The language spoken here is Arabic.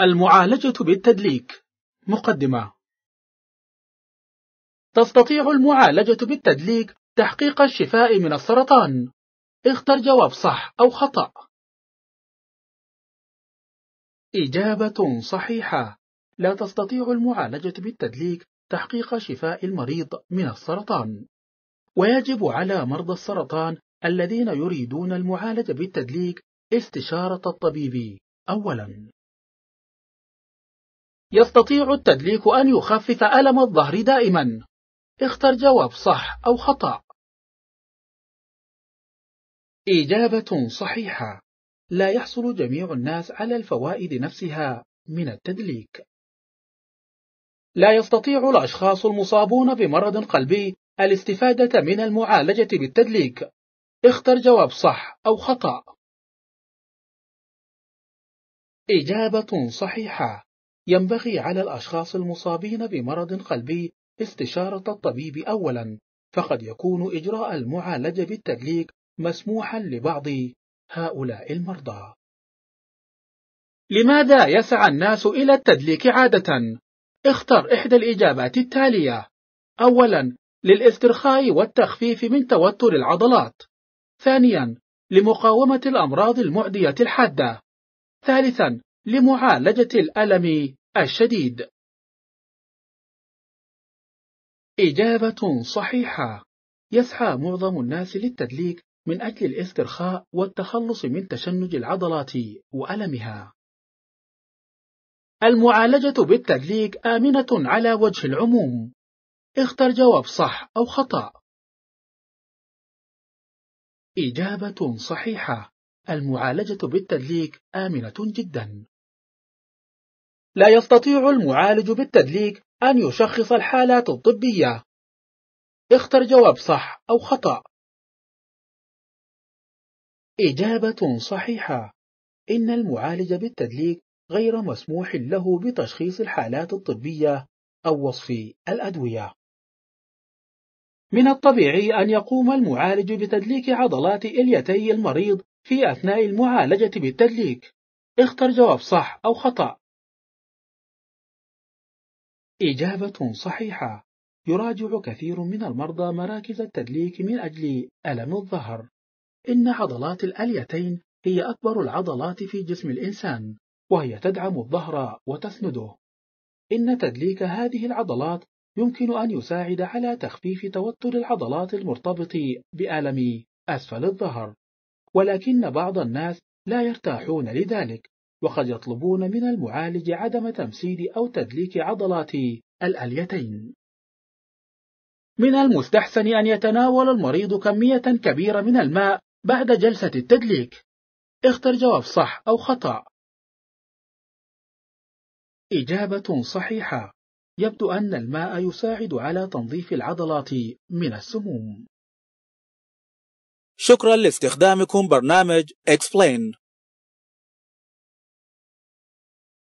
المعالجة بالتدليك مقدمة تستطيع المعالجة بالتدليك تحقيق الشفاء من السرطان اختر جواب صح أو خطأ إجابة صحيحة لا تستطيع المعالجة بالتدليك تحقيق شفاء المريض من السرطان ويجب على مرضى السرطان الذين يريدون المعالجة بالتدليك استشارة الطبيب أولا يستطيع التدليك أن يخفف ألم الظهر دائما اختر جواب صح أو خطأ إجابة صحيحة لا يحصل جميع الناس على الفوائد نفسها من التدليك لا يستطيع الأشخاص المصابون بمرض قلبي الاستفادة من المعالجة بالتدليك اختر جواب صح أو خطأ إجابة صحيحة ينبغي على الأشخاص المصابين بمرض قلبي استشارة الطبيب أولا فقد يكون إجراء المعالجة بالتدليك مسموحا لبعض هؤلاء المرضى لماذا يسعى الناس إلى التدليك عادة؟ اختر إحدى الإجابات التالية أولا للاسترخاء والتخفيف من توتر العضلات ثانيا لمقاومة الأمراض المعدية الحادة ثالثا لمعالجة الألم الشديد إجابة صحيحة يسعى معظم الناس للتدليك من أجل الاسترخاء والتخلص من تشنج العضلات وألمها المعالجة بالتدليك آمنة على وجه العموم اختر جواب صح أو خطأ إجابة صحيحة المعالجة بالتدليك آمنة جدا لا يستطيع المعالج بالتدليك أن يشخص الحالات الطبية اختر جواب صح أو خطأ إجابة صحيحة إن المعالج بالتدليك غير مسموح له بتشخيص الحالات الطبية أو وصف الأدوية من الطبيعي أن يقوم المعالج بتدليك عضلات إليتي المريض في أثناء المعالجة بالتدليك اختر جواب صح أو خطأ إجابة صحيحة يراجع كثير من المرضى مراكز التدليك من أجل ألم الظهر إن عضلات الأليتين هي أكبر العضلات في جسم الإنسان وهي تدعم الظهر وتسنده إن تدليك هذه العضلات يمكن أن يساعد على تخفيف توتر العضلات المرتبط بألم أسفل الظهر ولكن بعض الناس لا يرتاحون لذلك وقد يطلبون من المعالج عدم تمسيد أو تدليك عضلات الأليتين من المستحسن أن يتناول المريض كمية كبيرة من الماء بعد جلسة التدليك اختر جواب صح أو خطأ إجابة صحيحة يبدو أن الماء يساعد على تنظيف العضلات من السموم شكرا لاستخدامكم برنامج Explain